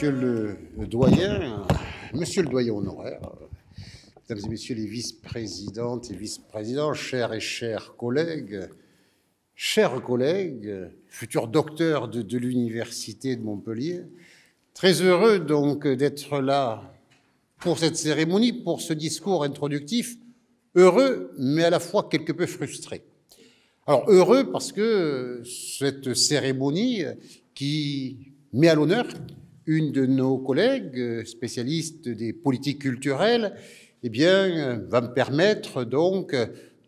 Monsieur le doyen, monsieur le doyen honoraire, mesdames et messieurs les vice-présidentes et vice-présidents, chers et chers collègues, chers collègues, futurs docteurs de, de l'Université de Montpellier, très heureux donc d'être là pour cette cérémonie, pour ce discours introductif, heureux mais à la fois quelque peu frustré. Alors heureux parce que cette cérémonie qui met à l'honneur une de nos collègues euh, spécialiste des politiques culturelles, eh bien, euh, va me permettre donc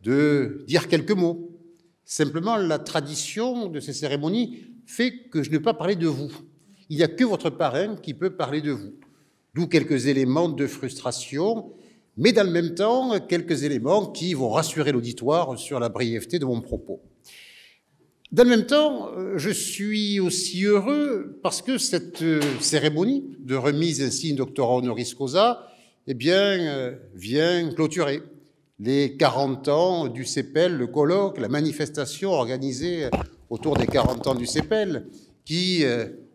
de dire quelques mots. Simplement, la tradition de ces cérémonies fait que je ne peux pas parler de vous. Il n'y a que votre parrain qui peut parler de vous. D'où quelques éléments de frustration, mais dans le même temps, quelques éléments qui vont rassurer l'auditoire sur la brièveté de mon propos. Dans le même temps, euh, je suis aussi heureux parce que cette euh, cérémonie de remise ainsi doctorat honoris causa eh bien, euh, vient clôturer les 40 ans du CEPEL, le colloque, la manifestation organisée autour des 40 ans du CEPEL, qui,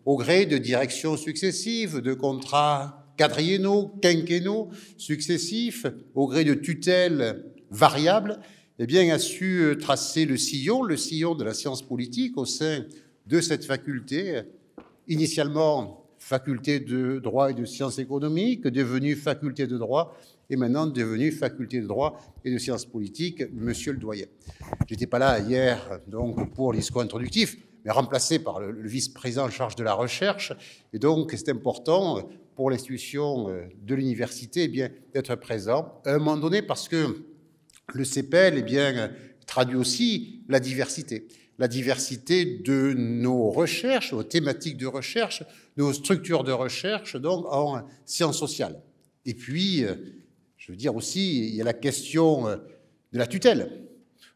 au gré de directions successives, de contrats quadriennaux, quinquennaux successifs, au gré de tutelles variables, eh bien, a su euh, tracer le sillon, le sillon de la science politique au sein de cette faculté, initialement faculté de droit et de sciences économiques, devenue faculté de droit et maintenant devenue faculté de droit et de sciences politiques, monsieur le doyen. J'étais pas là hier donc pour l'ISCO discours introductif, mais remplacé par le, vice-président en charge de la recherche et donc c'est important pour l'institution euh, de l'université eh bien d'être présent à un moment donné parce que le CPL, eh bien, traduit aussi la diversité. La diversité de nos recherches, nos thématiques de recherche, nos structures de recherche, donc en sciences sociales. Et puis, euh, je veux dire aussi, il y a la question euh, de la tutelle.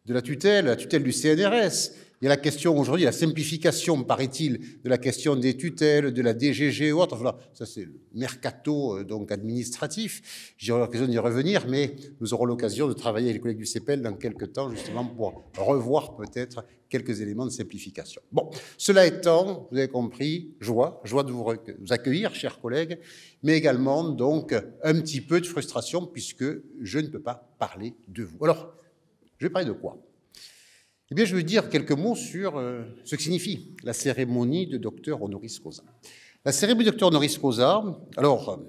De la tutelle, la tutelle du CNRS, il y a la question aujourd'hui, la simplification, paraît-il, de la question des tutelles, de la DGG ou autre. Voilà, ça c'est le mercato euh, donc administratif. J'ai l'occasion d'y revenir, mais nous aurons l'occasion de travailler avec les collègues du CEPEL dans quelques temps, justement, pour revoir peut-être quelques éléments de simplification. Bon, cela étant, vous avez compris, joie, joie de vous, vous accueillir, chers collègues, mais également donc un petit peu de frustration puisque je ne peux pas parler de vous. Alors, je vais parler de quoi eh bien, je veux dire quelques mots sur euh, ce que signifie la cérémonie de docteur honoris causa. La cérémonie de docteur honoris causa, alors,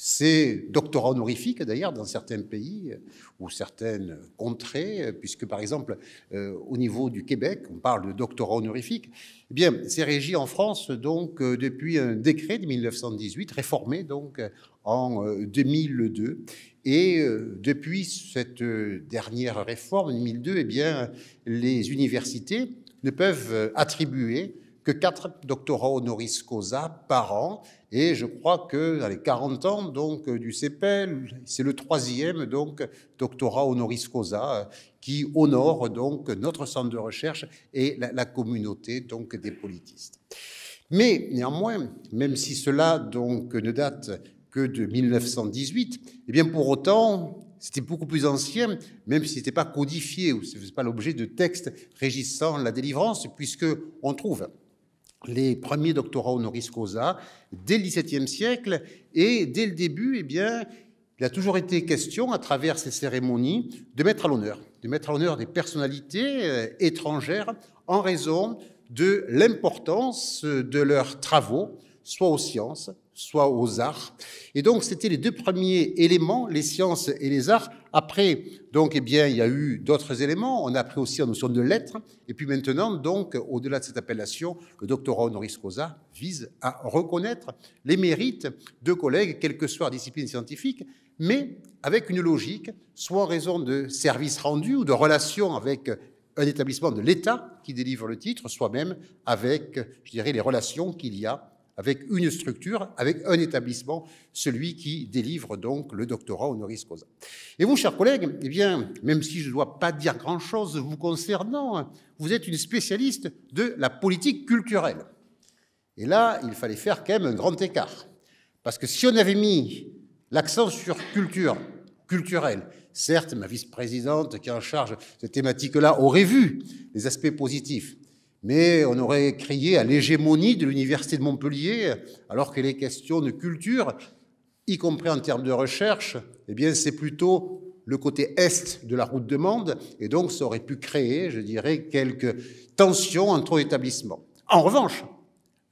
c'est doctorat honorifique d'ailleurs dans certains pays euh, ou certaines contrées, euh, puisque par exemple euh, au niveau du Québec, on parle de doctorat honorifique. Eh bien, c'est régi en France donc depuis un décret de 1918 réformé donc en 2002 et depuis cette dernière réforme 2002, eh bien les universités ne peuvent attribuer que quatre doctorats honoris causa par an et je crois que dans les 40 ans donc euh, du CEPEL, c'est le troisième donc doctorat honoris causa euh, qui honore donc notre centre de recherche et la, communauté donc des politistes. Mais néanmoins, même si cela ne date que de 1918, eh bien pour autant, c'était beaucoup plus ancien, même si ce n'était pas codifié ou ce n'était pas l'objet de textes régissant la délivrance, puisque on trouve les premiers doctorats honoris causa dès le XVIIe siècle et dès le début, eh bien, il a toujours été question, à travers ces cérémonies, de mettre à l'honneur, de mettre à l'honneur des personnalités euh, étrangères en raison de l'importance de leurs travaux, soit aux sciences, soit aux arts. Et donc, c'était les deux premiers éléments, les sciences et les arts, après, donc, eh bien, il y a eu d'autres éléments. On a pris aussi la notion de lettres. Et puis maintenant, donc, au-delà de cette appellation, le doctorat honoris causa vise à reconnaître les mérites de collègues, quelle que soit la discipline scientifique, mais avec une logique, soit en raison de services rendus ou de relations avec un établissement de l'État qui délivre le titre, soit même avec, je dirais, les relations qu'il y a avec une structure, avec un établissement, celui qui délivre donc le doctorat honoris causa. Et vous, chers collègues, eh bien, même si je ne dois pas dire grand-chose vous concernant, vous êtes une spécialiste de la politique culturelle. Et là, il fallait faire quand même un grand écart. Parce que si on avait mis l'accent sur culture, culturelle, certes, ma vice-présidente qui est en charge de cette thématique-là aurait vu les aspects positifs, mais on aurait crié à l'hégémonie de l'Université de Montpellier, alors que les questions de culture, y compris en termes de recherche, eh bien, c'est plutôt le côté est de la route de monde, et donc ça aurait pu créer, je dirais, quelques tensions entre établissements. En revanche,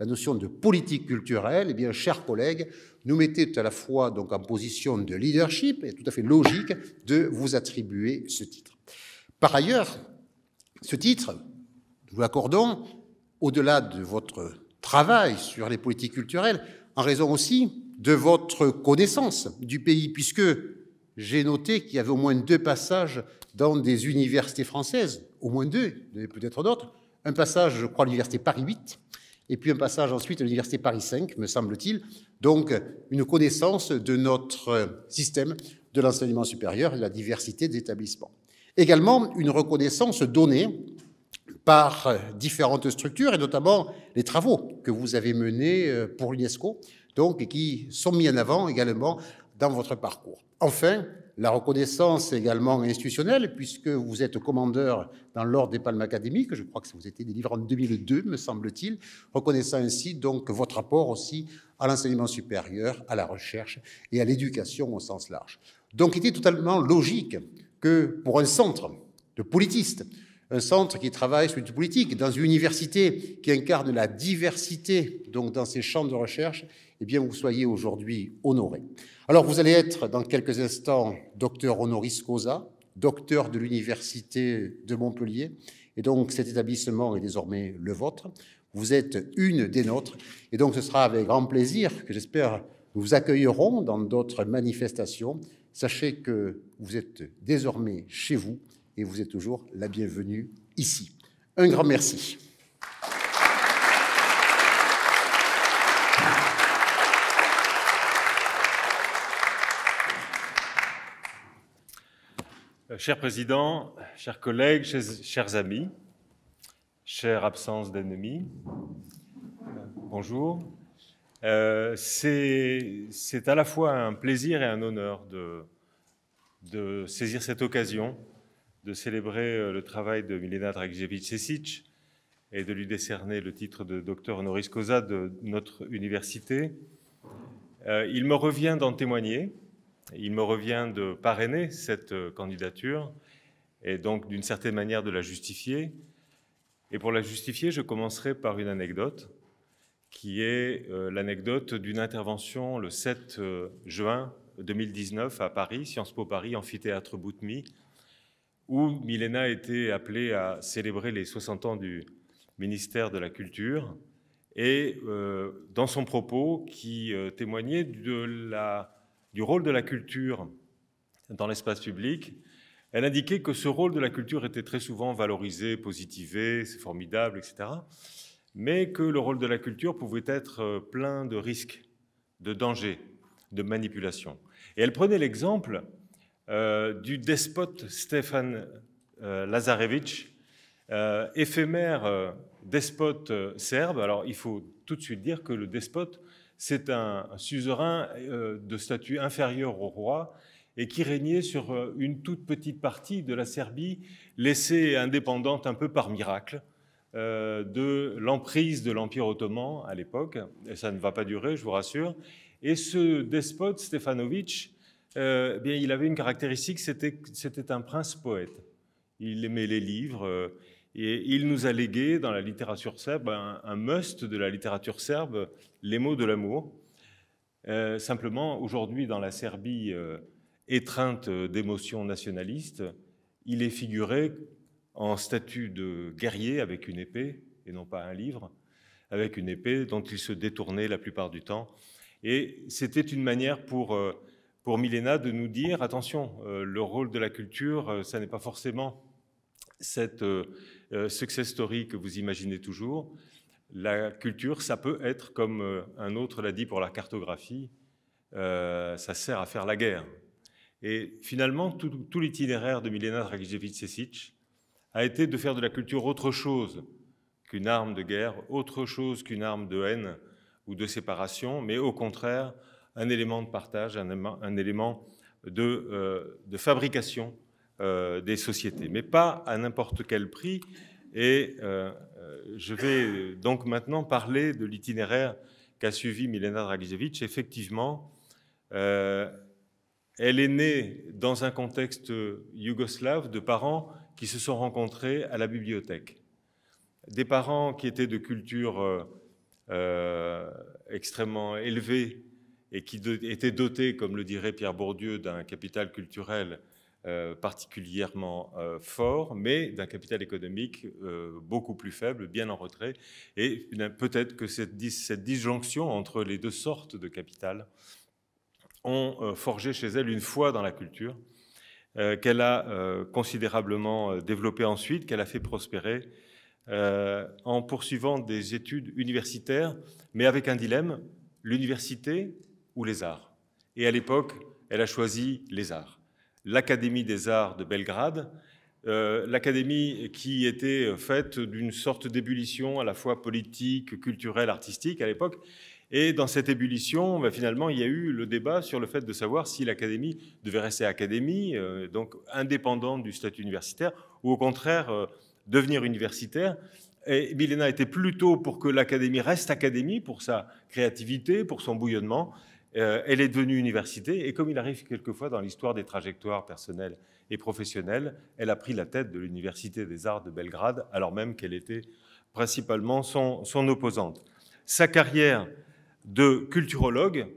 la notion de politique culturelle, eh bien, chers collègues, nous mettait à la fois donc en position de leadership, et tout à fait logique de vous attribuer ce titre. Par ailleurs, ce titre, nous l'accordons, au-delà de votre travail sur les politiques culturelles, en raison aussi de votre connaissance du pays, puisque j'ai noté qu'il y avait au moins deux passages dans des universités françaises, au moins deux, peut-être d'autres. Un passage, je crois, à l'université Paris 8, et puis un passage ensuite à l'université Paris 5, me semble-t-il. Donc, une connaissance de notre système de l'enseignement supérieur et la diversité des établissements. Également, une reconnaissance donnée par différentes structures et notamment les travaux que vous avez menés euh, pour l'UNESCO, donc qui sont mis en avant également dans votre parcours. Enfin, la reconnaissance également institutionnelle, puisque vous êtes commandeur dans l'ordre des palmes académiques, je crois que vous étiez délivré en 2002, me semble-t-il, reconnaissant ainsi donc votre apport aussi à l'enseignement supérieur, à la recherche et à l'éducation au sens large. Donc il était totalement logique que pour un centre de politistes, un centre qui travaille sur une politique, dans une université qui incarne la diversité, donc dans ses champs de recherche, eh bien, vous soyez aujourd'hui honoré. Alors, vous allez être dans quelques instants docteur honoris causa, docteur de l'université de Montpellier, et donc cet établissement est désormais le vôtre. Vous êtes une des nôtres, et donc ce sera avec grand plaisir que j'espère nous vous accueillerons dans d'autres manifestations. Sachez que vous êtes désormais chez vous et vous êtes toujours la bienvenue ici. Un grand merci. Euh, cher Président, chers collègues, chers, amis, chère absence d'ennemis, bonjour. Euh, c'est à la fois un plaisir et un honneur de, de saisir cette occasion de célébrer euh, le travail de Milena Dragjevic-Sesic et de lui décerner le titre de docteur honoris causa de notre université. Euh, il me revient d'en témoigner, il me revient de parrainer cette euh, candidature et donc d'une certaine manière de la justifier. Et pour la justifier, je commencerai par une anecdote qui est l'anecdote d'une intervention le 7 juin 2019 à Paris, Sciences Po Paris, amphithéâtre Boutmy, où Milena était appelée à célébrer les 60 ans du ministère de la Culture, et euh, dans son propos qui euh, témoignait du rôle de la culture dans l'espace public, elle indiquait que ce rôle de la culture était très souvent valorisé, positivé, c'est formidable, etc., mais que le rôle de la culture pouvait être euh, plein de risques, de dangers, de manipulations. Et elle prenait l'exemple euh, du despote Stefan euh, Lazarevic, euh, éphémère despote serbe. Alors il faut tout de suite dire que le despote, c'est un, suzerain de statut inférieur au roi et qui régnait sur une toute petite partie de la Serbie, laissée indépendante un peu par miracle de l'emprise de l'Empire ottoman à l'époque. Et ça ne va pas durer, je vous rassure. Et ce despote, Stefanovic, euh, eh bien, il avait une caractéristique, c'était un prince poète. Il aimait les livres euh, et il nous a légué dans la littérature serbe un, must de la littérature serbe, les mots de l'amour. Euh, simplement, aujourd'hui, dans la Serbie étreinte d'émotions nationalistes, il est figuré en statut de guerrier avec une épée, et non pas un livre, avec une épée dont il se détournait la plupart du temps. Et c'était une manière pour pour Milena de nous dire, attention, euh, le rôle de la culture, euh, ça n'est pas forcément cette euh, success story que vous imaginez toujours. La culture, ça peut être, comme un autre l'a dit pour la cartographie, ça sert à faire la guerre. Et finalement, tout, l'itinéraire de Milena Dragicevic-Sesic a été de faire de la culture autre chose qu'une arme de guerre, autre chose qu'une arme de haine ou de séparation, mais au contraire un élément de partage, un, élément euh, de, fabrication euh, des sociétés, mais pas à n'importe quel prix. Et euh, je vais donc maintenant parler de l'itinéraire qu'a suivi Milena Dragicevic. Effectivement, elle est née dans un contexte yougoslave de parents qui se sont rencontrés à la bibliothèque. Des parents qui étaient de culture extrêmement élevée et qui était doté, comme le dirait Pierre Bourdieu, d'un capital culturel euh, particulièrement euh, fort, mais d'un capital économique euh, beaucoup plus faible, bien en retrait. Et peut-être que cette, cette, disjonction entre les deux sortes de capital ont forgé chez elle une foi dans la culture qu'elle a considérablement développée ensuite, qu'elle a fait prospérer en poursuivant des études universitaires, mais avec un dilemme. L'université, ou les arts. Et à l'époque, elle a choisi les arts. L'Académie des arts de Belgrade, euh, l'Académie qui était faite d'une sorte d'ébullition à la fois politique, culturelle, artistique à l'époque. Et dans cette ébullition, bah, finalement, il y a eu le débat sur le fait de savoir si l'Académie devait rester Académie, euh, donc indépendante du statut universitaire, ou au contraire euh, devenir universitaire. Et Milena était plutôt pour que l'Académie reste Académie, pour sa créativité, pour son bouillonnement. Euh, elle est devenue université, et comme il arrive quelquefois dans l'histoire des trajectoires personnelles et professionnelles, elle a pris la tête de l'Université des arts de Belgrade, alors même qu'elle était principalement son, opposante. Sa carrière de culturologue,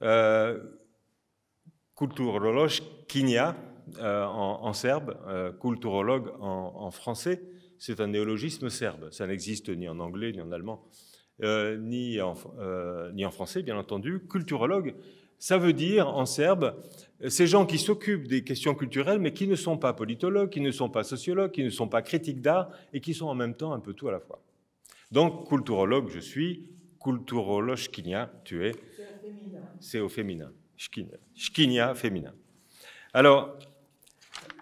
euh, euh en, serbe, euh, culturologue en français, c'est un néologisme serbe. Ça n'existe ni en anglais ni en allemand. Euh, euh, ni, en, français, bien entendu, culturologue. Ça veut dire, en serbe, euh, ces gens qui s'occupent des questions culturelles, mais qui ne sont pas politologues, qui ne sont pas sociologues, qui ne sont pas critiques d'art, et qui sont en même temps un peu tout à la fois. Donc, culturologue, je suis. Culturologue, tu es. C'est au féminin. Shkinia, féminin. Alors,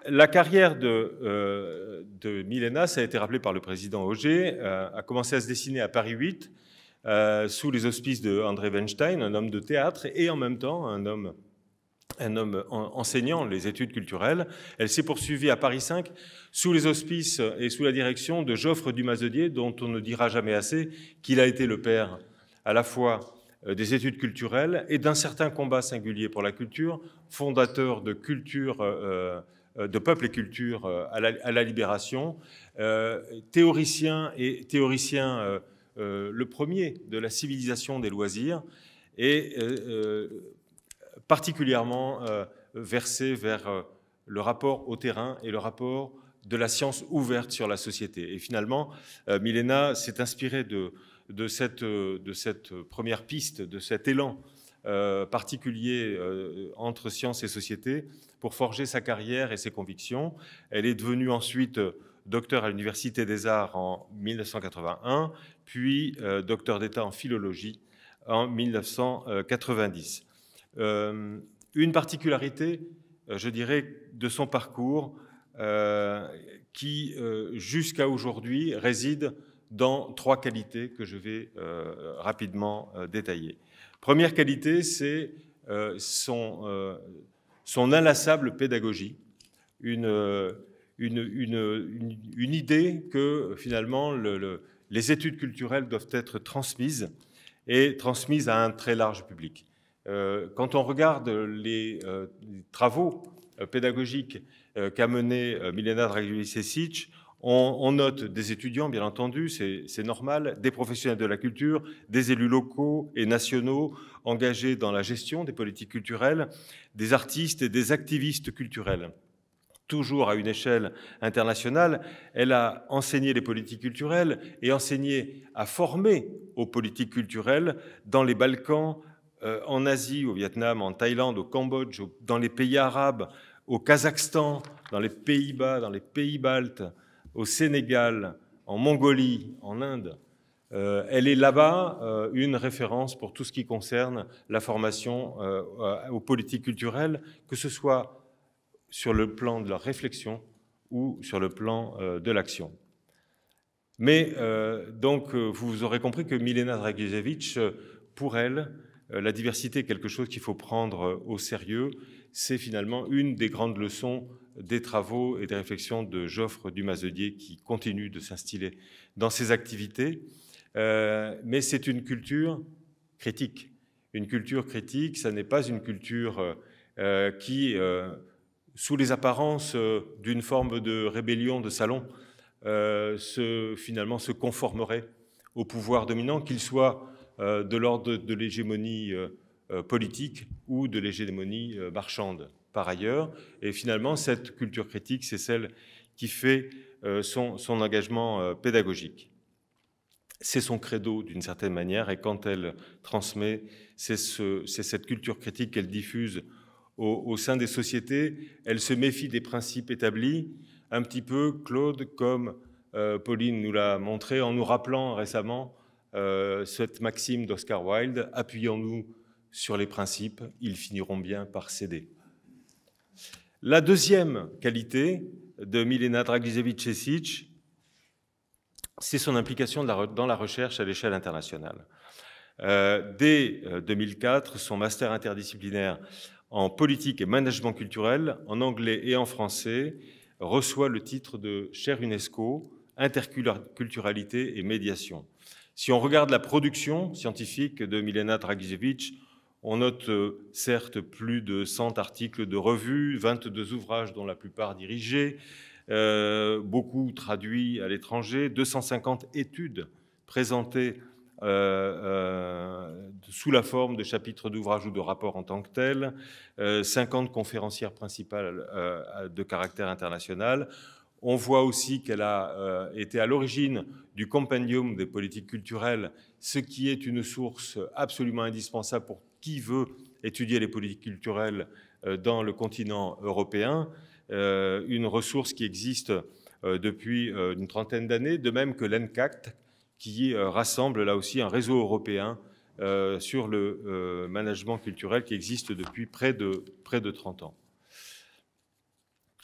la carrière de, Milena, ça a été rappelé par le président Auger, a commencé à se dessiner à Paris 8 euh, sous les auspices de André Weinstein, un homme de théâtre et en même temps un homme, un homme enseignant les études culturelles. Elle s'est poursuivie à Paris 5 sous les auspices et sous la direction de Geoffre du dont on ne dira jamais assez qu'il a été le père à la fois euh, des études culturelles et d'un certain combat singulier pour la culture, fondateur de culture, euh, de peuple et culture à la, libération, théoricien et théoricien euh, le premier de la civilisation des loisirs et euh, euh, particulièrement versé vers le rapport au terrain et le rapport de la science ouverte sur la société. Et finalement, Milena s'est inspirée de, cette, première piste, de cet élan particulier entre science et société pour forger sa carrière et ses convictions. Elle est devenue ensuite docteur à l'Université des Arts en 1981, puis euh, docteur d'État en philologie en 1990. Euh, une particularité, euh, je dirais, de son parcours qui, jusqu'à aujourd'hui, réside dans trois qualités que je vais rapidement détailler. Première qualité, c'est son, son, inlassable pédagogie, une une, idée que finalement les études culturelles doivent être transmises et transmises à un très large public. Euh, quand on regarde les, euh, travaux euh, pédagogiques qu'a mené Milena dragulic on, note des étudiants, bien entendu, c'est normal, des professionnels de la culture, des élus locaux et nationaux engagés dans la gestion des politiques culturelles, des artistes et des activistes culturels toujours à une échelle internationale, elle a enseigné les politiques culturelles et enseigné à former aux politiques culturelles dans les Balkans, euh, en Asie, au Vietnam, en Thaïlande, au Cambodge, dans les pays arabes, au Kazakhstan, dans les Pays-Bas, dans les pays baltes, au Sénégal, en Mongolie, en Inde. Euh, elle est là-bas euh, une référence pour tout ce qui concerne la formation aux politiques culturelles, que ce soit sur le plan de la réflexion ou sur le plan euh, de l'action. Mais euh, donc, euh, vous aurez compris que Milena Dragicevic, pour elle, la diversité est quelque chose qu'il faut prendre au sérieux. C'est finalement une des grandes leçons des travaux et des réflexions de Geoffre Dumaselier qui continue de s'instiller dans ses activités. mais c'est une culture critique. Une culture critique, ça n'est pas une culture qui sous les apparences euh, d'une forme de rébellion de salon, euh, se, finalement se conformerait au pouvoir dominant, qu'il soit euh, de l'ordre de l'hégémonie politique ou de l'hégémonie marchande par ailleurs. Et finalement, cette culture critique, c'est celle qui fait son, engagement pédagogique. C'est son credo d'une certaine manière, et quand elle transmet, c'est cette culture critique qu'elle diffuse au, sein des sociétés, elle se méfie des principes établis, un petit peu, Claude, comme euh, Pauline nous l'a montré, en nous rappelant récemment euh, cette maxime d'Oscar Wilde, appuyons-nous sur les principes, ils finiront bien par céder. La deuxième qualité de Milena Dragicevic-Cesic, c'est son implication dans la recherche à l'échelle internationale. Euh, dès 2004, son master interdisciplinaire en politique et management culturel, en anglais et en français, reçoit le titre de chaire UNESCO, interculturalité et médiation. Si on regarde la production scientifique de Milena Dragicevic, on note euh, certes plus de 100 articles de revues, 22 ouvrages dont la plupart dirigés, euh, beaucoup traduits à l'étranger, 250 études présentées euh, euh, sous la forme de chapitres d'ouvrages ou de rapports en tant que tels, 50 euh, conférencières principales de caractère international. On voit aussi qu'elle a été à l'origine du compendium des politiques culturelles, ce qui est une source absolument indispensable pour qui veut étudier les politiques culturelles dans le continent européen, une ressource qui existe depuis une trentaine d'années, de même que l'ENCACT, qui euh, rassemble là aussi un réseau européen euh, sur le euh, management culturel qui existe depuis près de, près de 30 ans.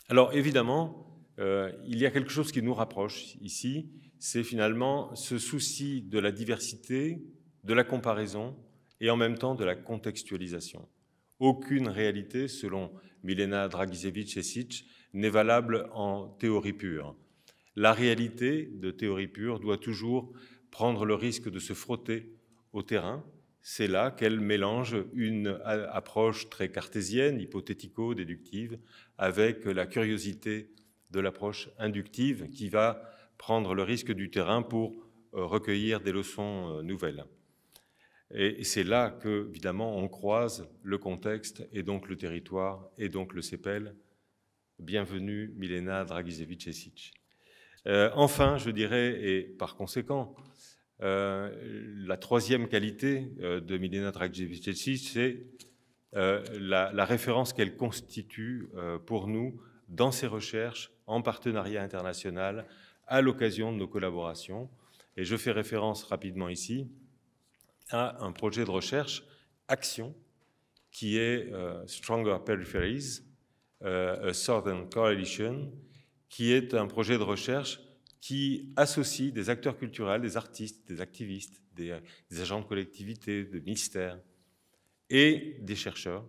Alors évidemment, il y a quelque chose qui nous rapproche ici, c'est finalement ce souci de la diversité, de la comparaison et en même temps de la contextualisation. Aucune réalité, selon Milena Dragicevic et Sitch, n'est valable en théorie pure. La réalité de théorie pure doit toujours prendre le risque de se frotter au terrain. C'est là qu'elle mélange une approche très cartésienne, hypothético-déductive, avec la curiosité de l'approche inductive qui va prendre le risque du terrain pour euh, recueillir des leçons euh, nouvelles. Et c'est là que, évidemment, on croise le contexte et donc le territoire et donc le CEPEL. Bienvenue, Milena Dragicevic-Esic. Euh, enfin, je dirais, et par conséquent, euh, la troisième qualité euh, de Milena Dragicevic, c'est la, la, référence qu'elle constitue pour nous dans ses recherches en partenariat international à l'occasion de nos collaborations. Et je fais référence rapidement ici à un projet de recherche Action qui est Stronger Peripheries, a Southern Coalition, qui est un projet de recherche qui associe des acteurs culturels, des artistes, des activistes, des, agents de collectivités, de ministères et des chercheurs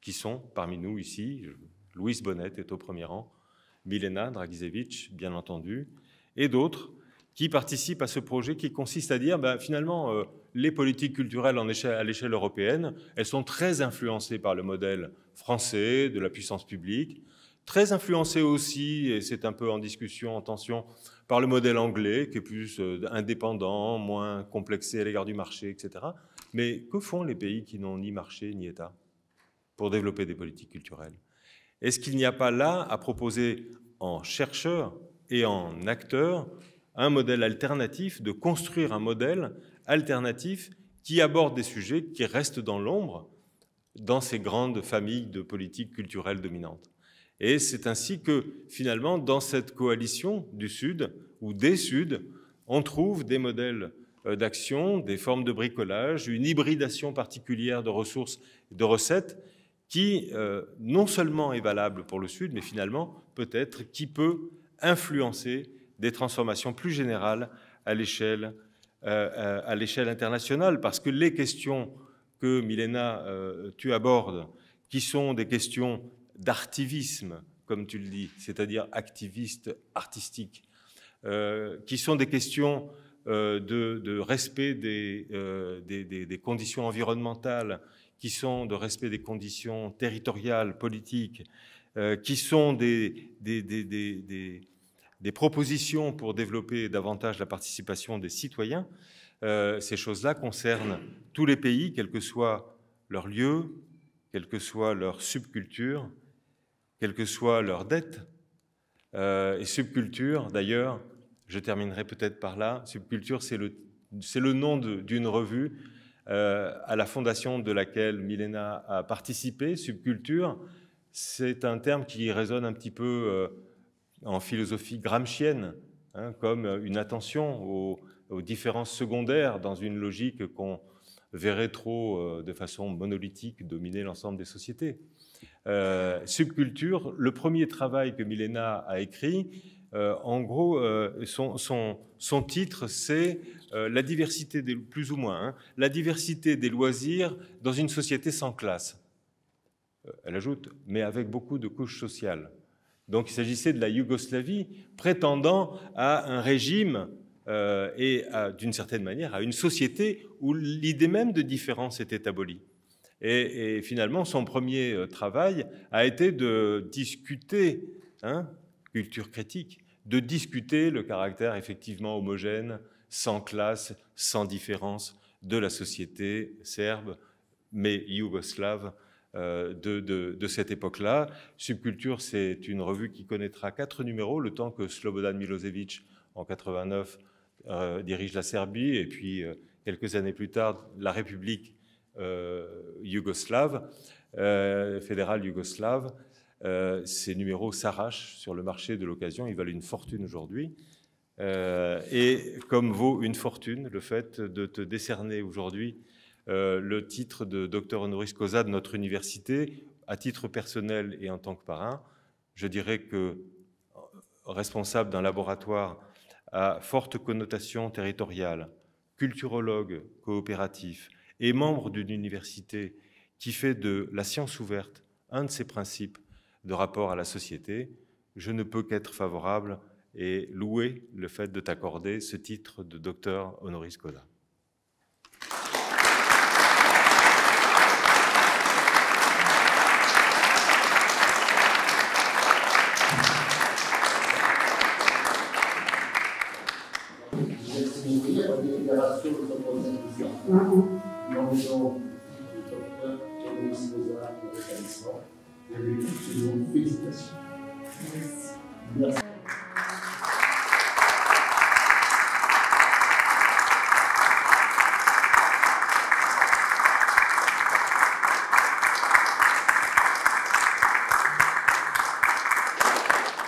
qui sont parmi nous ici. Louise Bonnet est au premier rang, Milena Dragisevich, bien entendu, et d'autres qui participent à ce projet qui consiste à dire ben, finalement, euh, les politiques culturelles à l'échelle européenne, elles sont très influencées par le modèle français de la puissance publique très influencé aussi, et c'est un peu en discussion, en tension, par le modèle anglais, qui est plus euh, indépendant, moins complexé à l'égard du marché, etc. Mais que font les pays qui n'ont ni marché ni État pour développer des politiques culturelles Est-ce qu'il n'y a pas là à proposer en chercheur et en acteur un modèle alternatif, de construire un modèle alternatif qui aborde des sujets qui restent dans l'ombre dans ces grandes familles de politiques culturelles dominantes et c'est ainsi que, finalement, dans cette coalition du Sud, ou des Suds, on trouve des modèles euh, d'action, des formes de bricolage, une hybridation particulière de ressources et de recettes qui, euh, non seulement est valable pour le Sud, mais finalement, peut-être, qui peut influencer des transformations plus générales à l'échelle euh, à l'échelle internationale, parce que les questions que Milena, tu abordes, qui sont des questions d'artivisme, comme tu le dis, c'est-à-dire activiste artistique, euh, qui sont des questions euh, de, respect euh, des, conditions environnementales, qui sont de respect des conditions territoriales, politiques, qui sont des, propositions pour développer davantage la participation des citoyens. ces choses-là concernent tous les pays, quel que soit leur lieu, quelle que soit leur subculture, quelle que soit leur dette. Euh, et subculture, d'ailleurs, je terminerai peut-être par là, subculture, c'est le, le, nom d'une revue euh, à la fondation de laquelle Milena a participé, subculture. C'est un terme qui résonne un petit peu euh, en philosophie gramscienne, hein, comme une attention aux, différences secondaires dans une logique qu'on verrait trop de façon monolithique dominer l'ensemble des sociétés. Euh, subculture, le premier travail que Milena a écrit, euh, en gros, euh, son, titre, c'est La diversité, des, plus ou moins, hein, la diversité des loisirs dans une société sans classe. Elle ajoute, mais avec beaucoup de couches sociales. Donc il s'agissait de la Yougoslavie prétendant à un régime et d'une certaine manière à une société où l'idée même de différence était abolie. Et, finalement, son premier euh, travail a été de discuter, hein, culture critique, de discuter le caractère effectivement homogène, sans classe, sans différence de la société serbe, mais yougoslave euh, de, cette époque-là. Subculture, c'est une revue qui connaîtra quatre numéros, le temps que Slobodan Milosevic, en 89, euh, dirige la Serbie, et puis quelques années plus tard, la République euh, yougoslave, euh, fédérale yougoslave. Euh, ces numéros s'arrachent sur le marché de l'occasion, ils valent une fortune aujourd'hui. et comme vaut une fortune le fait de te décerner aujourd'hui le titre de docteur honoris causa de notre université, à titre personnel et en tant que parrain, je dirais que responsable d'un laboratoire à forte connotation territoriale, culturologue coopératif, et membre d'une université qui fait de la science ouverte un de ses principes de rapport à la société, je ne peux qu'être favorable et louer le fait de t'accorder ce titre de docteur honoris causa.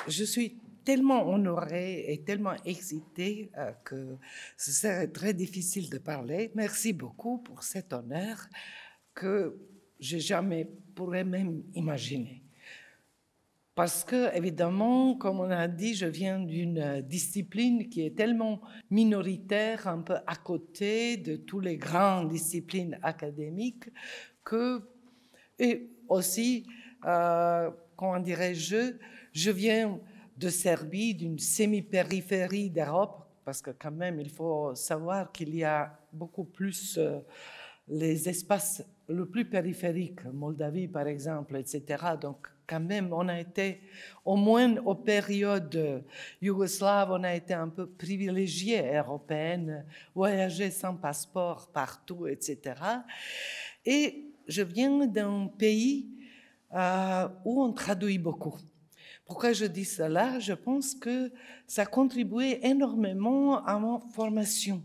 Je suis tellement honorée et tellement excitée euh, que ce serait très difficile de parler. Merci beaucoup pour cet honneur que j'ai jamais pourrais même imaginer. Parce que, évidemment, comme on a dit, je viens d'une euh, discipline qui est tellement minoritaire, un peu à côté de toutes les grandes disciplines académiques, que, et aussi, euh, comment dirais-je, je viens de Serbie, d'une semi-périphérie d'Europe, parce que quand même, il faut savoir qu'il y a beaucoup plus... Euh, les espaces le plus périphériques, Moldavie par exemple, etc. Donc quand même, on a été, au moins aux périodes yougoslaves, on a été un peu privilégiés, européenne voyager sans passeport partout, etc. Et je viens d'un pays euh, où on traduit beaucoup. Pourquoi je dis cela Je pense que ça contribuait énormément à ma formation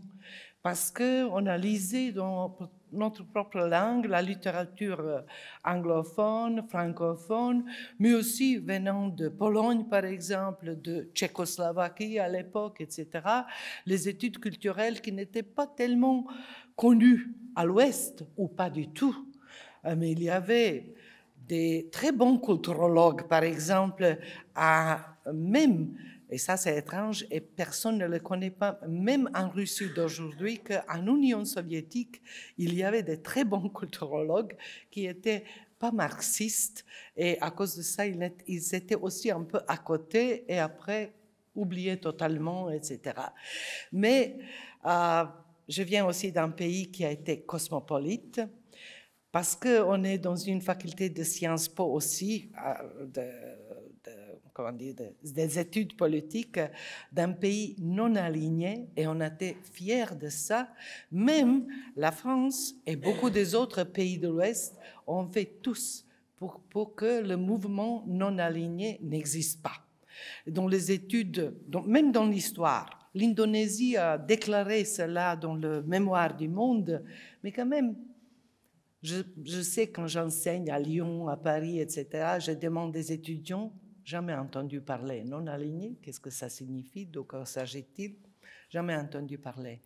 parce qu'on a lisé dans notre propre langue, la littérature euh, anglophone, francophone, mais aussi venant de Pologne, par exemple, de Tchécoslovaquie à l'époque, etc., les études culturelles qui n'étaient pas tellement connues à l'Ouest, ou pas du tout. Euh, mais il y avait des très bons culturologues, par exemple, à même et ça, c'est étrange et personne ne le connaît pas, même en Russie d'aujourd'hui, qu'en Union soviétique, il y avait des très bons culturologues qui étaient pas marxistes et à cause de ça, ils étaient aussi un peu à côté et après oubliés totalement, etc. Mais euh, je viens aussi d'un pays qui a été cosmopolite parce qu'on est dans une faculté de Sciences Po aussi, euh, de comment dire, des études politiques d'un pays non aligné et on était fiers de ça. Même la France et beaucoup des autres pays de l'Ouest ont fait tous pour, pour que le mouvement non aligné n'existe pas. Dans les études, même dans l'histoire, l'Indonésie a déclaré cela dans le Mémoire du Monde, mais quand même, je, je sais quand j'enseigne à Lyon, à Paris, etc., je demande des étudiants jamais entendu parler. Non aligné, qu'est-ce que ça signifie De quoi s'agit-il Jamais entendu parler.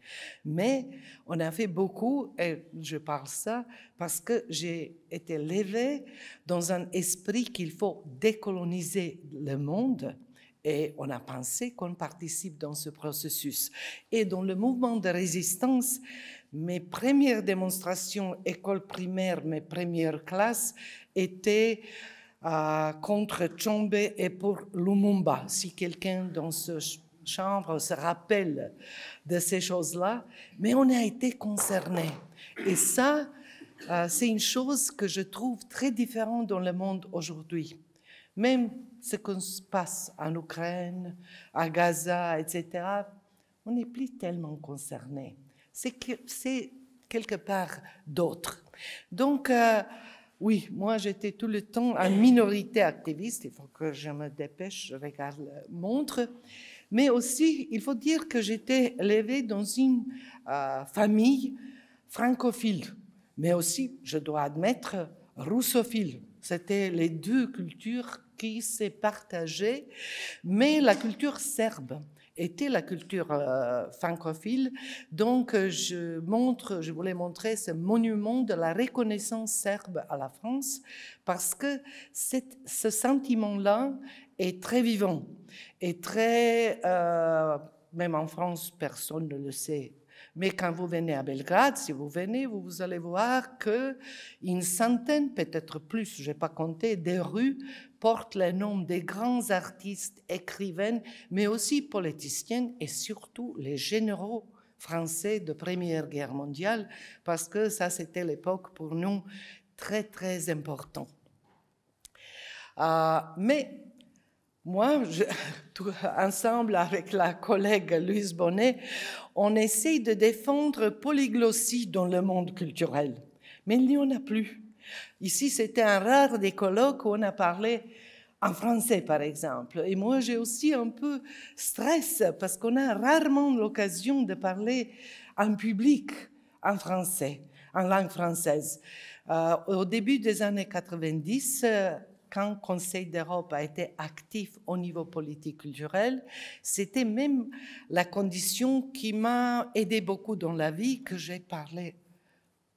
Mais on a fait beaucoup, et je parle ça parce que j'ai été levée dans un esprit qu'il faut décoloniser le monde. Et on a pensé qu'on participe dans ce processus. Et dans le mouvement de résistance, mes premières démonstrations, école primaire, mes premières classes, étaient contre Tchombe et pour Lumumba. Si quelqu'un dans ce chambre se rappelle de ces choses-là, mais on a été concerné. Et ça, euh, c'est une chose que je trouve très différente dans le monde aujourd'hui. Même ce qu'on se passe en Ukraine, à Gaza, etc., on n'est plus tellement concerné. C'est quelque part d'autre. Donc, euh, oui, moi j'étais tout le temps en minorité activiste, il faut que je me dépêche, je regarde la montre, mais aussi il faut dire que j'étais élevée dans une euh, famille francophile, mais aussi, je dois admettre, russophile. C'était les deux cultures qui s'est partagées, mais la culture serbe était la culture euh, francophile. Donc, euh, je montre, je voulais montrer ce monument de la reconnaissance serbe à la France parce que ce sentiment-là est très vivant et très, euh, même en France, personne ne le sait mais quand vous venez à Belgrade, si vous venez, vous, allez voir que une centaine, peut-être plus, je n'ai pas compté, des rues portent le nom des grands artistes, écrivaines, mais aussi politiciens et surtout les généraux français de Première Guerre mondiale, parce que ça, c'était l'époque pour nous très, très importante. Ah, mais moi, je, ensemble avec la collègue Louise Bonnet, on essaye de défendre polyglossie dans le monde culturel, mais il n'y en a plus. Ici, c'était un rare des colloques où on a parlé en français, par exemple. Et moi, j'ai aussi un peu stress parce qu'on a rarement l'occasion de parler en public en français, en langue française. Euh, au début des années 90, quand le Conseil d'Europe a été actif au niveau politique culturel, c'était même la condition qui m'a aidé beaucoup dans la vie, que j'ai parlé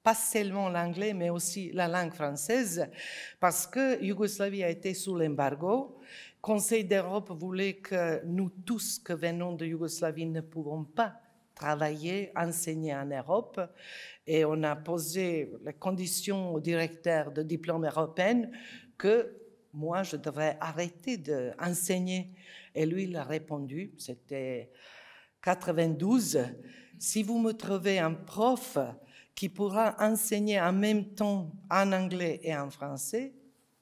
pas seulement l'anglais, mais aussi la langue française, parce que Yougoslavie a été sous l'embargo. Conseil d'Europe voulait que nous tous que venons de Yougoslavie ne pouvons pas travailler, enseigner en Europe. Et on a posé les conditions au directeur de diplôme européen que moi, je devrais arrêter d'enseigner. Et lui, il a répondu, c'était 92, si vous me trouvez un prof qui pourra enseigner en même temps en anglais et en français,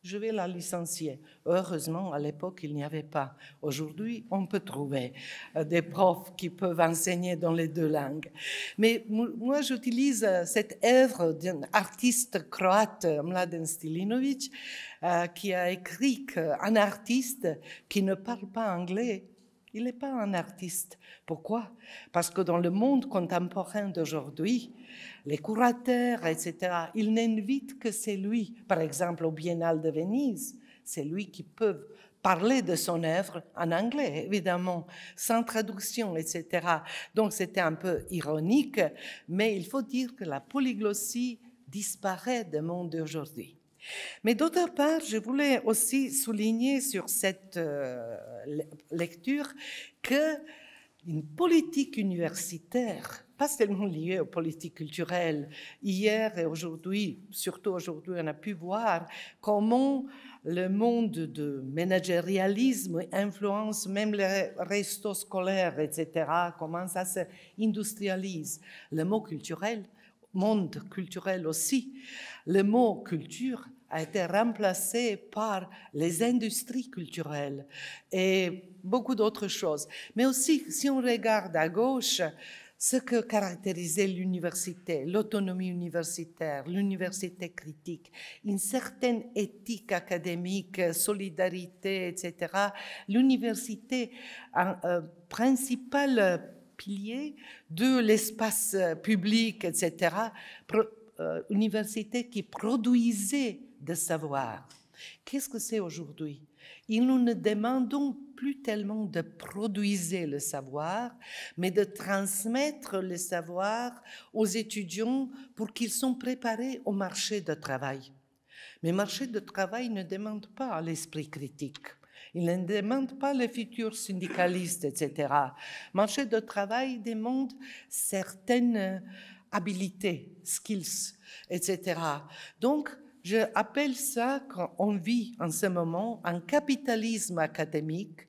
je vais la licencier. Heureusement, à l'époque, il n'y avait pas. Aujourd'hui, on peut trouver euh, des profs qui peuvent enseigner dans les deux langues. Mais moi, j'utilise euh, cette œuvre d'un artiste croate, Mladen Stilinovic, euh, qui a écrit qu'un artiste qui ne parle pas anglais, il n'est pas un artiste. Pourquoi Parce que dans le monde contemporain d'aujourd'hui, les curateurs, etc., ils n'invitent que celui, par exemple au Biennale de Venise, c'est lui qui peut parler de son œuvre en anglais, évidemment, sans traduction, etc. Donc c'était un peu ironique, mais il faut dire que la polyglossie disparaît du monde d'aujourd'hui. Mais d'autre part, je voulais aussi souligner sur cette euh, lecture que une politique universitaire, pas seulement liée aux politiques culturelles, hier et aujourd'hui, surtout aujourd'hui, on a pu voir comment le monde de managérialisme influence même les restos scolaires, etc., comment ça s'industrialise. Le mot culturel, monde culturel aussi, le mot culture a été remplacé par les industries culturelles et beaucoup d'autres choses. Mais aussi, si on regarde à gauche, ce que caractérisait l'université, l'autonomie universitaire, l'université critique, une certaine éthique académique, solidarité, etc. L'université, un, euh, principal pilier de l'espace public, etc. Euh, université qui produisait de savoir. Qu'est-ce que c'est aujourd'hui Il nous ne demandons plus tellement de produire le savoir, mais de transmettre le savoir aux étudiants pour qu'ils soient préparés au marché de travail. Mais le marché de travail ne demande pas l'esprit critique. Il ne demande pas le futur syndicaliste, etc. Marché de travail demande certaines habilités, skills, etc. Donc, je appelle ça, quand on vit en ce moment, un capitalisme académique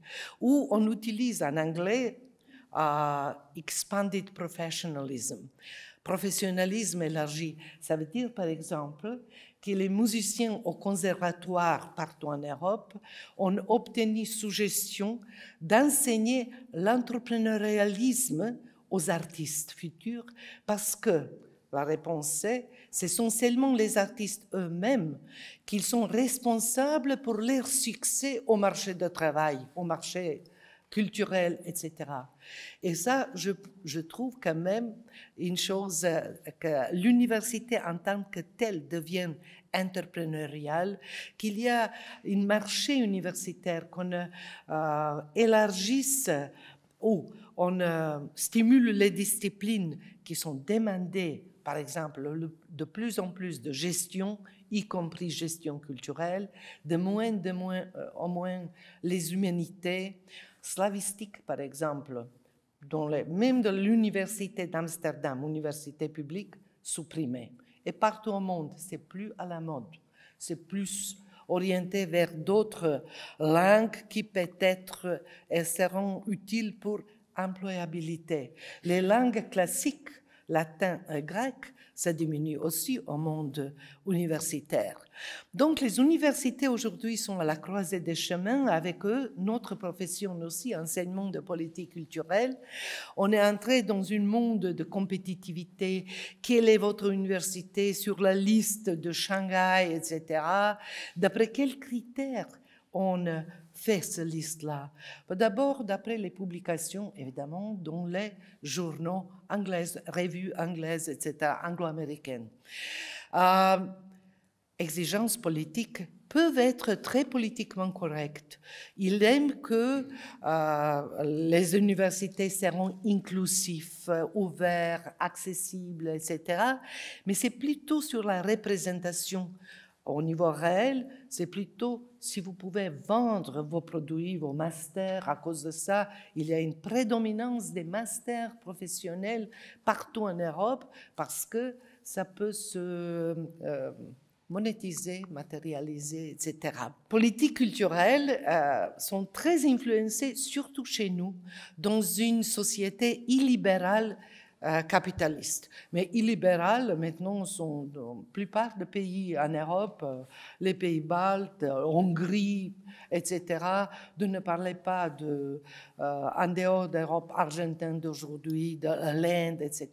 où on utilise en anglais euh, expanded professionalism, professionnalisme élargi. Ça veut dire, par exemple, que les musiciens au conservatoire partout en Europe ont obtenu suggestion d'enseigner l'entrepreneurialisme aux artistes futurs parce que la réponse est ce sont seulement les artistes eux-mêmes qui sont responsables pour leur succès au marché de travail, au marché culturel, etc. Et ça, je, trouve quand même une chose euh, que l'université en tant que telle devienne entrepreneuriale, qu'il y a un marché universitaire qu'on euh, élargisse ou on euh, stimule les disciplines qui sont demandées par exemple, de plus en plus de gestion, y compris gestion culturelle, de moins, de moins au euh, moins les humanités slavistiques, par exemple, les, même de l'université d'Amsterdam, université publique, supprimée. Et partout au monde, c'est plus à la mode, c'est plus orienté vers d'autres langues qui peut-être euh, seront utiles pour employabilité. Les langues classiques latin et euh, grec, ça diminue aussi au monde universitaire. Donc les universités aujourd'hui sont à la croisée des chemins, avec eux notre profession aussi, enseignement de politique culturelle. On est entré dans un monde de compétitivité. Quelle est votre université sur la liste de Shanghai, etc. D'après quels critères on fait cette liste-là bah, D'abord, d'après les publications, évidemment, dans les journaux anglais, revues anglaises, etc., anglo-américaines. Euh, exigences politiques peuvent être très politiquement correctes. Il aime que euh, les universités seront inclusives, ouvertes, accessibles, etc. Mais c'est plutôt sur la représentation au niveau réel, c'est plutôt si vous pouvez vendre vos produits, vos masters. À cause de ça, il y a une prédominance des masters professionnels partout en Europe parce que ça peut se euh, monétiser, matérialiser, etc. Politiques culturelles euh, sont très influencées, surtout chez nous, dans une société illibérale euh, capitaliste. Mais illibéral, maintenant, sont dans la plupart des pays en Europe, euh, les pays baltes, euh, Hongrie, etc., de ne parler pas de, en dehors d'Europe argentine d'aujourd'hui, de l'Inde, etc.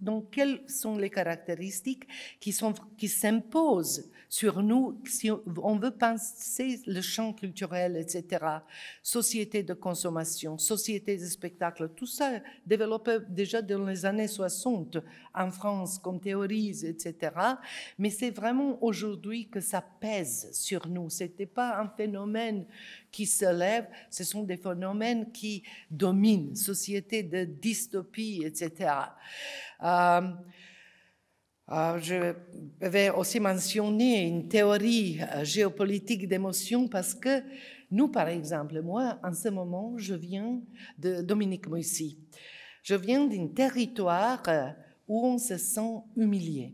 Donc, quelles sont les caractéristiques qui, sont, qui s'imposent sur nous si on veut penser le champ culturel, etc., société de consommation, société de spectacle, tout ça développe déjà de dans les années 60 en France qu'on théorise, etc. Mais c'est vraiment aujourd'hui que ça pèse sur nous. Ce n'était pas un phénomène qui se lève, ce sont des phénomènes qui dominent, société de dystopie, etc. Euh, euh, je vais aussi mentionner une théorie euh, géopolitique d'émotion parce que nous, par exemple, moi, en ce moment, je viens de Dominique Moissy. Je viens d'un territoire euh, où on se sent humilié.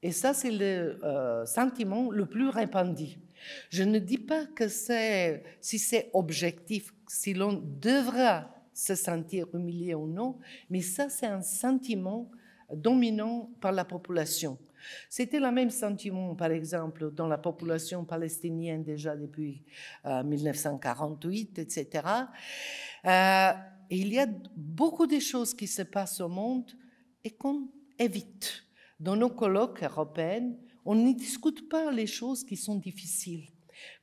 Et ça, c'est le euh, sentiment le plus répandu. Je ne dis pas que c'est, si c'est objectif, si l'on devra se sentir humilié ou non, mais ça, c'est un sentiment dominant par la population. C'était le même sentiment, par exemple, dans la population palestinienne déjà depuis 1948, euh, etc. Et il y a beaucoup de choses qui se passent au monde et qu'on évite. Dans nos colloques européens, on ne discute pas les choses qui sont difficiles,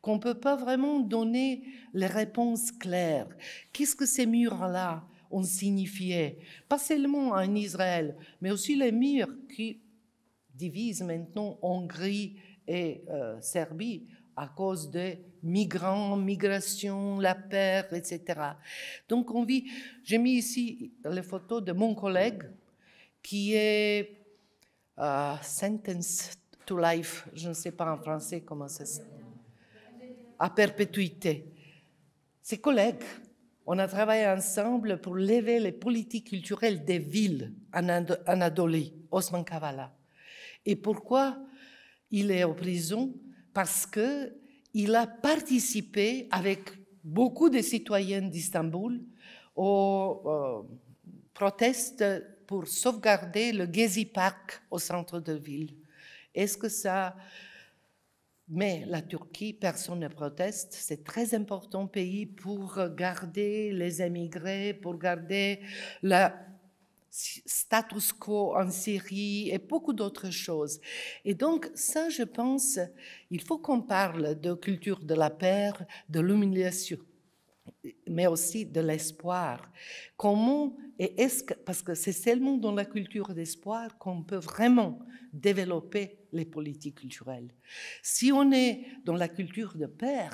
qu'on ne peut pas vraiment donner les réponses claires. Qu'est-ce que ces murs-là ont signifié Pas seulement en Israël, mais aussi les murs qui divisent maintenant Hongrie et euh, Serbie à cause des migrants, migration, la paix, etc. Donc on vit, j'ai mis ici les photos de mon collègue qui est euh, sentence to life, je ne sais pas en français comment ça à perpétuité. Ses collègues, on a travaillé ensemble pour lever les politiques culturelles des villes en Anatolie, Osman Kavala. Et pourquoi il est en prison parce qu'il a participé avec beaucoup de citoyens d'Istanbul aux euh, protestes pour sauvegarder le Gezi Park au centre de ville. Est-ce que ça... Mais la Turquie, personne ne proteste. C'est très important pays pour garder les émigrés, pour garder la status quo en Syrie et beaucoup d'autres choses. Et donc ça, je pense, il faut qu'on parle de culture de la paix, de l'humiliation, mais aussi de l'espoir. Comment et est-ce que, parce que c'est seulement dans la culture d'espoir qu'on peut vraiment développer les politiques culturelles. Si on est dans la culture de paix,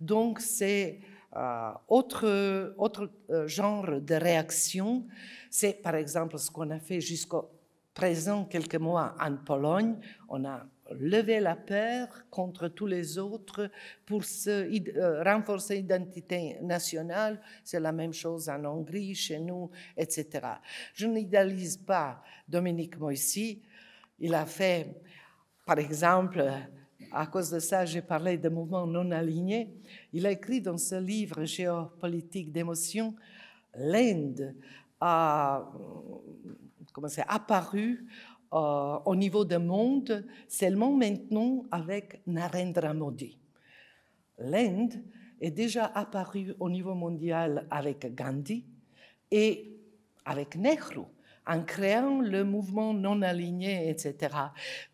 donc c'est euh, autre, autre euh, genre de réaction, c'est par exemple ce qu'on a fait jusqu'au présent quelques mois en Pologne. On a levé la peur contre tous les autres pour se, euh, renforcer l'identité nationale. C'est la même chose en Hongrie, chez nous, etc. Je n'idéalise pas Dominique Moissy. Il a fait, par exemple, à cause de ça, j'ai parlé de mouvements non alignés. Il a écrit dans ce livre Géopolitique d'émotion, l'Inde a euh, comment apparu euh, au niveau du monde seulement maintenant avec Narendra Modi. L'Inde est déjà apparue au niveau mondial avec Gandhi et avec Nehru en créant le mouvement non aligné, etc.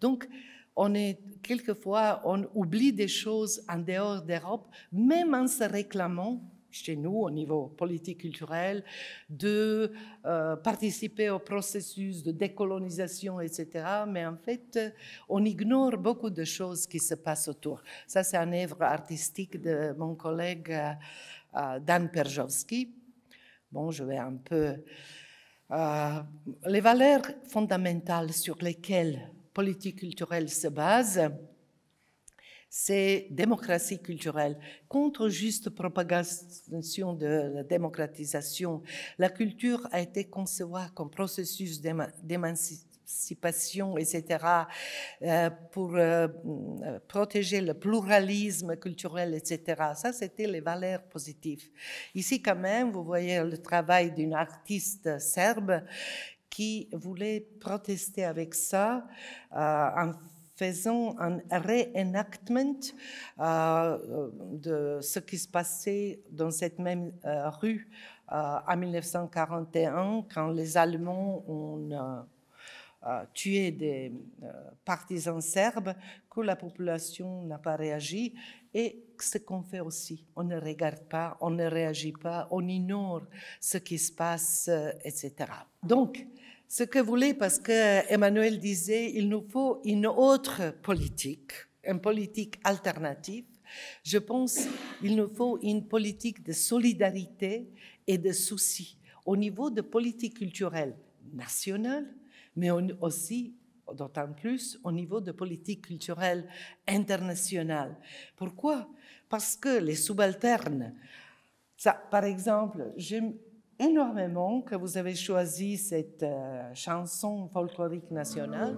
Donc, on est quelquefois, on oublie des choses en dehors d'Europe, même en se réclamant chez nous au niveau politique culturel, de euh, participer au processus de décolonisation, etc. Mais en fait, on ignore beaucoup de choses qui se passent autour. Ça, c'est un œuvre artistique de mon collègue euh, Dan Perjovski. Bon, je vais un peu... Euh, les valeurs fondamentales sur lesquelles politique culturelle se base, c'est démocratie culturelle. Contre juste propagation de la démocratisation, la culture a été concevoir comme processus d'émancipation, etc., euh, pour euh, protéger le pluralisme culturel, etc. Ça, c'était les valeurs positives. Ici, quand même, vous voyez le travail d'une artiste serbe qui voulait protester avec ça euh, en faisant un reenactment euh, de ce qui se passait dans cette même euh, rue euh, en 1941 quand les Allemands ont tué des partisans serbes, que la population n'a pas réagi et ce qu'on fait aussi. On ne regarde pas, on ne réagit pas, on ignore ce qui se passe, etc. Donc, ce que voulez, parce que Emmanuel disait, il nous faut une autre politique, une politique alternative. Je pense qu'il nous faut une politique de solidarité et de souci au niveau de politique culturelle nationale, mais aussi d'autant plus au niveau de politique culturelle internationale. Pourquoi Parce que les subalternes, ça, par exemple, je, énormément que vous avez choisi cette euh, chanson folklorique nationale.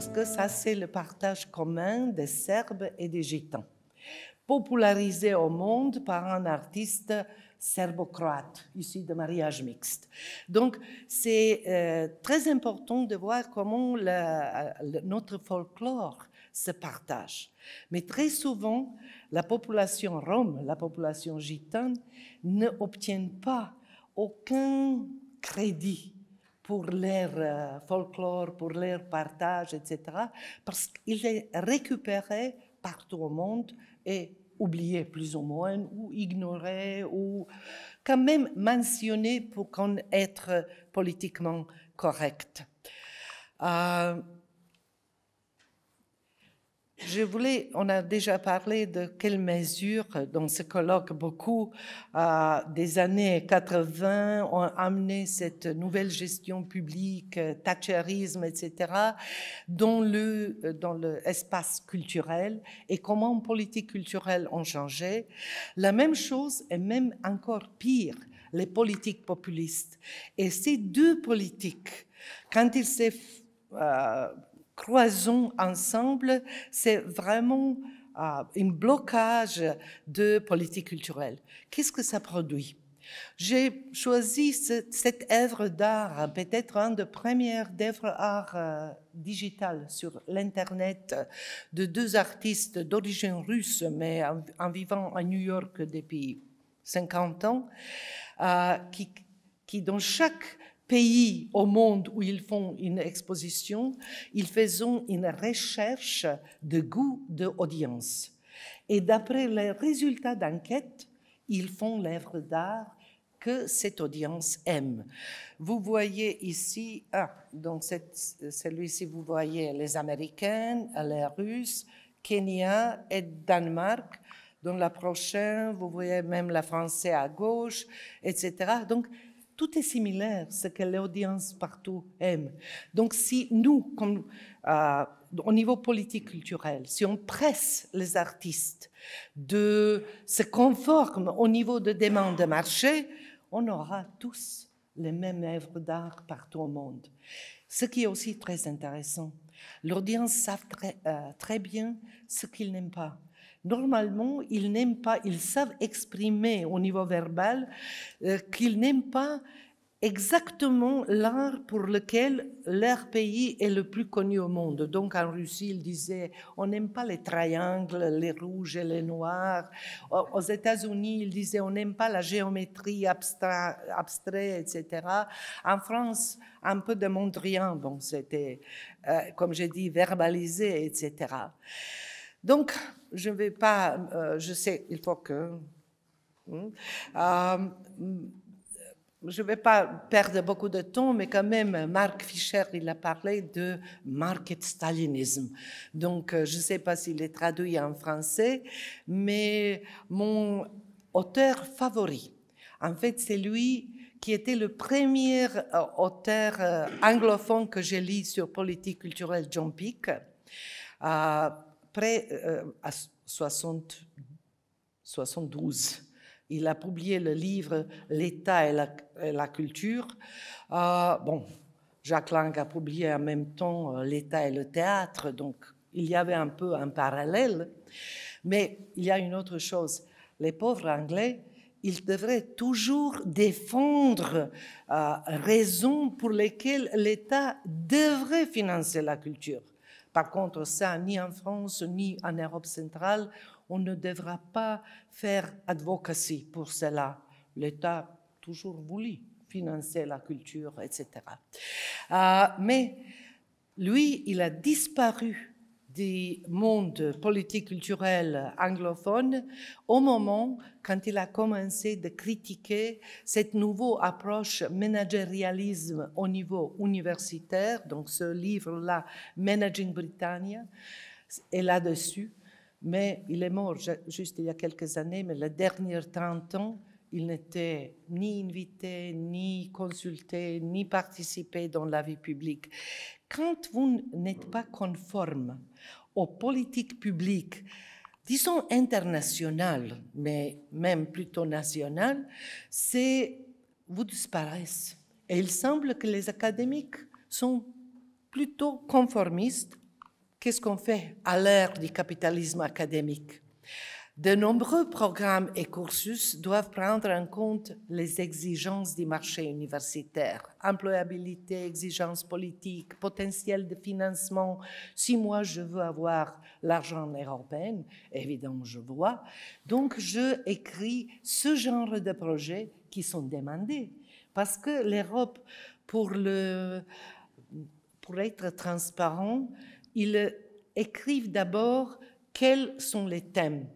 parce que ça, c'est le partage commun des Serbes et des Gitans, popularisé au monde par un artiste serbo-croate, ici de mariage mixte. Donc, c'est euh, très important de voir comment euh, notre folklore se partage. Mais très souvent, la population rome, la population gitane, ne pas aucun crédit pour leur euh, folklore, pour leur partage, etc., parce qu'il est récupéré partout au monde et oublié plus ou moins, ou ignoré, ou quand même mentionné pour être politiquement correct. Euh, je voulais, on a déjà parlé de quelles mesures dont ce colloque, beaucoup euh, des années 80 ont amené cette nouvelle gestion publique, euh, thatcherisme, etc., dans le euh, dans l'espace culturel et comment politiques culturelles ont changé. La même chose et même encore pire, les politiques populistes. Et ces deux politiques, quand ils se euh, croisons ensemble, c'est vraiment euh, un blocage de politique culturelle. Qu'est-ce que ça produit j'ai choisi cette œuvre d'art, peut-être un des premières œuvres d'art digital euh, digitales sur l'Internet, de deux artistes d'origine russe, mais en, vivant à New York depuis 50 ans, euh, qui, qui, dans chaque pays au monde où ils font une exposition, ils font une recherche de goût de Et d'après les résultats d'enquête, ils font l'œuvre d'art que cette audience aime. Vous voyez ici, ah, donc celui-ci, vous voyez les Américains, les Russes, Kenya et Danemark. Dans la prochaine, vous voyez même la Française à gauche, etc. Donc, tout est similaire, ce que l'audience partout aime. Donc si nous, euh, au niveau politique culturel, si on presse les artistes de se conformer au niveau de demande de marché, on aura tous les mêmes œuvres d'art partout au monde. Ce qui est aussi très intéressant, l'audience sait très, euh, bien ce qu'ils n'aime pas. Normalement, ils n'aiment pas, ils savent exprimer au niveau verbal euh, qu'ils n'aiment pas exactement l'art pour lequel leur pays est le plus connu au monde. Donc en Russie, ils disaient, on n'aime pas les triangles, les rouges et les noirs. Aux États-Unis, ils disaient, on n'aime pas la géométrie abstraite, etc. En France, un peu de Mondrian, bon, c'était, euh, comme j'ai dit, verbalisé, etc. Donc, je ne vais pas, euh, je sais, il faut que... Hmm, euh, je ne vais pas perdre beaucoup de temps, mais quand même, Marc Fischer, il a parlé de market stalinisme. Donc, euh, je ne sais pas s'il est traduit en français, mais mon auteur favori, en fait, c'est lui qui était le premier auteur anglophone que j'ai lu sur politique culturelle, John Peake après, euh, 72, il a publié le livre L'État et, la, culture. Euh, bon, Jacques Lang a publié en même temps euh, L'État et le théâtre, donc il y avait un peu un parallèle. Mais il y a une autre chose. Les pauvres Anglais, ils devraient toujours défendre euh, raisons pour lesquelles l'État devrait financer la culture contre, ça, ni en France, ni en Europe centrale, on ne devra pas faire advocacy pour cela. L'État toujours voulu financer la culture, etc. Euh, mais lui, il a disparu du monde politique culturel anglophone au moment quand il a commencé de critiquer cette nouvelle approche managérialisme au niveau universitaire, donc ce livre-là, Managing Britannia, est là-dessus. Mais il est mort juste il y a quelques années, mais les derniers 30 ans, il n'était ni invité, ni consulté, ni participé dans la vie publique quand vous n'êtes pas conforme aux politiques publiques, disons internationales, mais même plutôt nationales, c'est vous disparaissez. Et il semble que les académiques sont plutôt conformistes. Qu'est-ce qu'on fait à l'ère du capitalisme académique de nombreux programmes et cursus doivent prendre en compte les exigences du marché universitaire, employabilité, exigences politiques, potentiel de financement. Si moi je veux avoir l'argent européen, évidemment je vois. Donc je écris ce genre de projets qui sont demandés parce que l'Europe, pour, pour être transparent, ils écrivent d'abord quels sont les thèmes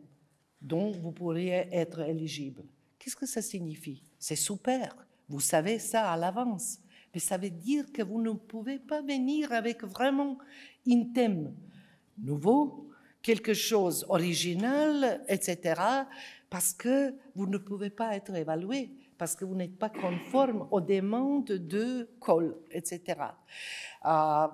dont vous pourriez être éligible. Qu'est-ce que ça signifie C'est super. Vous savez ça à l'avance. Mais ça veut dire que vous ne pouvez pas venir avec vraiment un thème nouveau, quelque chose original, etc. Parce que vous ne pouvez pas être évalué, parce que vous n'êtes pas conforme aux demandes de col, etc. Euh,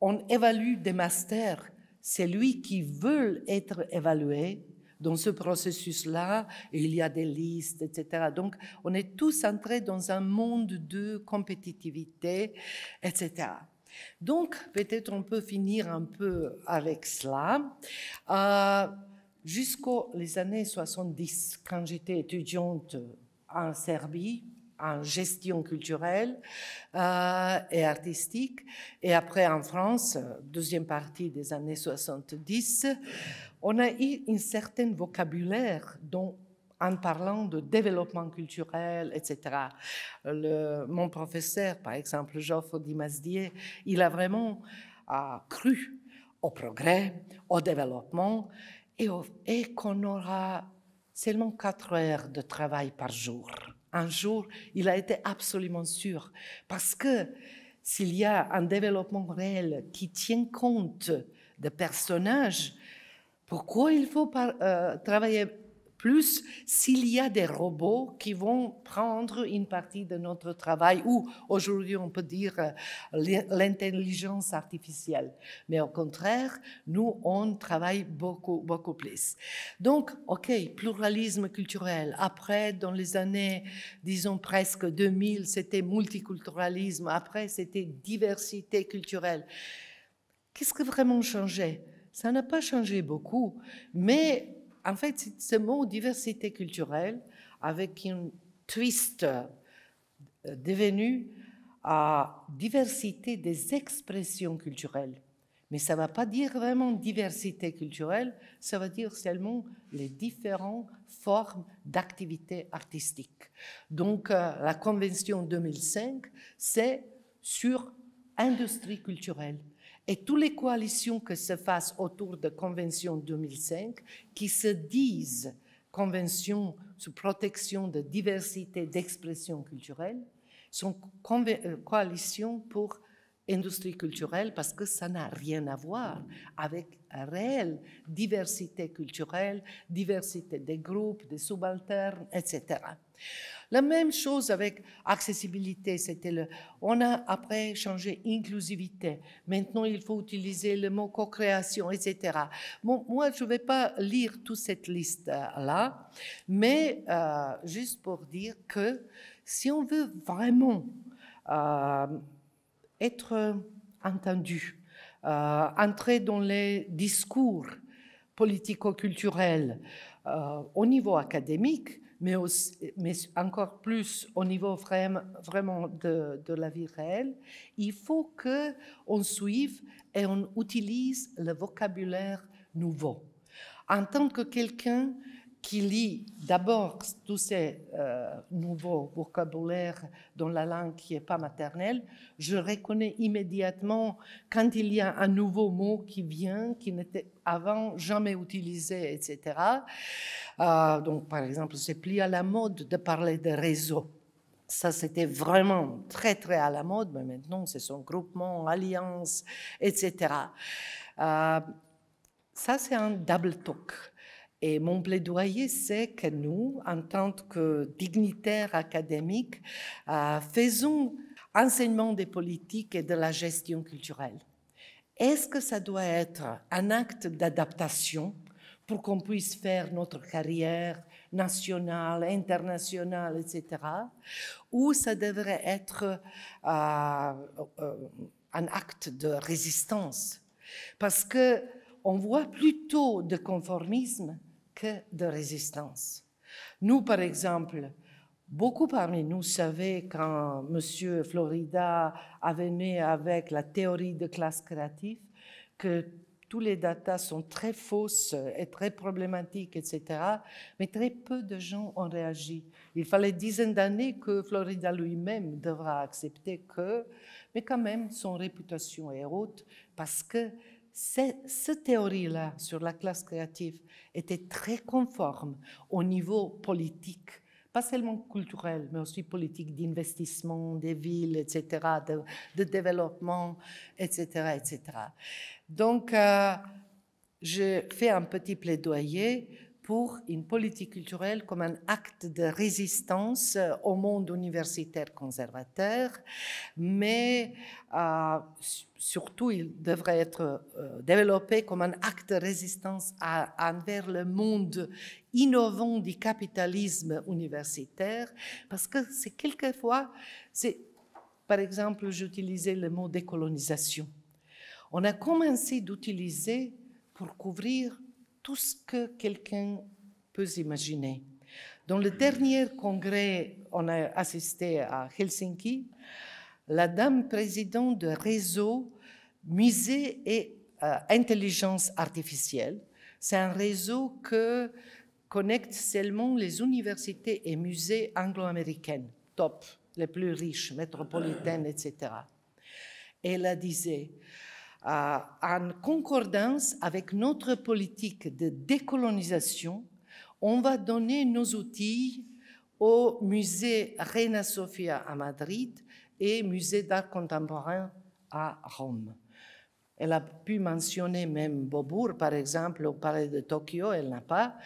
on évalue des masters. C'est lui qui veut être évalué dans ce processus-là, il y a des listes, etc. Donc, on est tous entrés dans un monde de compétitivité, etc. Donc, peut-être on peut finir un peu avec cela. Euh, jusqu'aux années 70, quand j'étais étudiante en Serbie, en gestion culturelle euh, et artistique. Et après, en France, deuxième partie des années 70, on a eu un certain vocabulaire dont en parlant de développement culturel, etc. Le, mon professeur, par exemple, Geoffre Dimasdier, il a vraiment euh, cru au progrès, au développement, et, qu'on aura seulement quatre heures de travail par jour un jour, il a été absolument sûr. Parce que s'il y a un développement réel qui tient compte des personnages, pourquoi il faut euh, travailler plus s'il y a des robots qui vont prendre une partie de notre travail, ou aujourd'hui on peut dire l'intelligence artificielle. Mais au contraire, nous, on travaille beaucoup, beaucoup plus. Donc, OK, pluralisme culturel. Après, dans les années, disons presque 2000, c'était multiculturalisme. Après, c'était diversité culturelle. Qu'est-ce a vraiment changé Ça n'a pas changé beaucoup, mais en fait, ce mot diversité culturelle avec une twist euh, devenue à diversité des expressions culturelles. Mais ça ne va pas dire vraiment diversité culturelle, ça va dire seulement les différentes formes d'activité artistique. Donc euh, la Convention 2005, c'est sur industrie culturelle. Et toutes les coalitions qui se fassent autour de Convention 2005, qui se disent convention sur protection de diversité d'expression culturelle, sont euh, coalitions pour industrie culturelle parce que ça n'a rien à voir avec réelle diversité culturelle, diversité des groupes, des subalternes, etc. La même chose avec accessibilité, c'était le. On a après changé inclusivité. Maintenant, il faut utiliser le mot co-création, etc. moi, je ne vais pas lire toute cette liste-là, mais euh, juste pour dire que si on veut vraiment euh, être entendu, euh, entrer dans les discours politico-culturels au niveau académique, mais, mais encore plus au niveau vraiment de, de, la vie réelle, il faut qu'on suive et on utilise le vocabulaire nouveau. En tant que quelqu'un qui lit d'abord tous ces euh, nouveaux vocabulaires dans la langue qui n'est pas maternelle, je reconnais immédiatement quand il y a un nouveau mot qui vient, qui n'était avant jamais utilisé, etc. Euh, donc, par exemple, c'est plus à la mode de parler de réseau. Ça, c'était vraiment très, très à la mode, mais maintenant, c'est son groupement, alliance, etc. Euh, ça, c'est un double talk. Et mon plaidoyer, c'est que nous, en tant que dignitaires académiques, euh, faisons enseignement des politiques et de la gestion culturelle. Est-ce que ça doit être un acte d'adaptation pour qu'on puisse faire notre carrière nationale, internationale, etc. Ou ça devrait être euh, euh, un acte de résistance. Parce que on voit plutôt de conformisme que de résistance. Nous, par exemple, beaucoup parmi nous savaient quand M. Florida avait né avec la théorie de classe créative que tous les datas sont très fausses et très problématiques, etc. Mais très peu de gens ont réagi. Il fallait dizaines d'années que Florida lui-même devra accepter que, mais quand même, son réputation est haute parce que cette théorie-là sur la classe créative était très conforme au niveau politique, pas seulement culturel, mais aussi politique d'investissement des villes, etc., de, développement, etc., etc. Donc, euh, je fais un petit plaidoyer une politique culturelle comme un acte de résistance euh, au monde universitaire conservateur, mais euh, surtout il devrait être euh, développé comme un acte de résistance envers le monde innovant du capitalisme universitaire, parce que c'est quelquefois, c'est, par exemple, j'utilisais le mot décolonisation. On a commencé d'utiliser pour couvrir tout ce que quelqu'un peut imaginer. Dans le dernier congrès, on a assisté à Helsinki, la dame présidente de réseau Musée et euh, Intelligence Artificielle, c'est un réseau que connecte seulement les universités et musées anglo-américaines, top, les plus riches, métropolitaines, etc. elle a disait, euh, en concordance avec notre politique de décolonisation, on va donner nos outils au musée Reina Sofia à Madrid et musée d'art contemporain à Rome. Elle a pu mentionner même Beaubourg par exemple, au palais de Tokyo, elle n'a pas.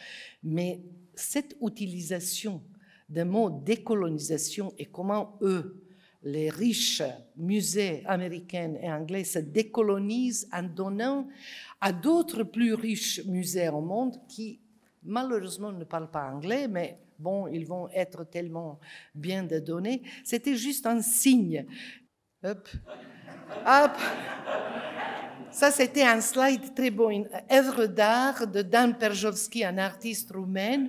Mais cette utilisation des mots décolonisation et comment eux les riches musées américains et anglais se décolonisent en donnant à d'autres plus riches musées au monde qui, malheureusement, ne parlent pas anglais, mais bon, ils vont être tellement bien de données. C'était juste un signe. Hop, hop. Ça, c'était un slide très beau, une œuvre d'art de Dan Perjovski, un artiste roumain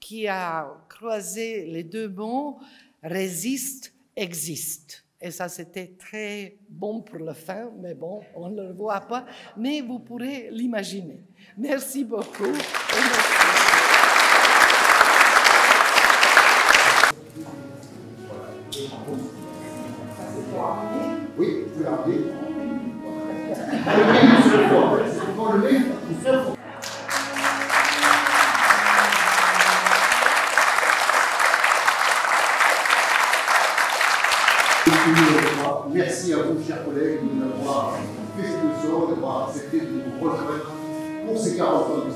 qui a croisé les deux bons, résiste existe. Et ça, c'était très bon pour la fin, mais bon, on ne le voit pas, mais vous pourrez l'imaginer. Merci beaucoup. Oui, c a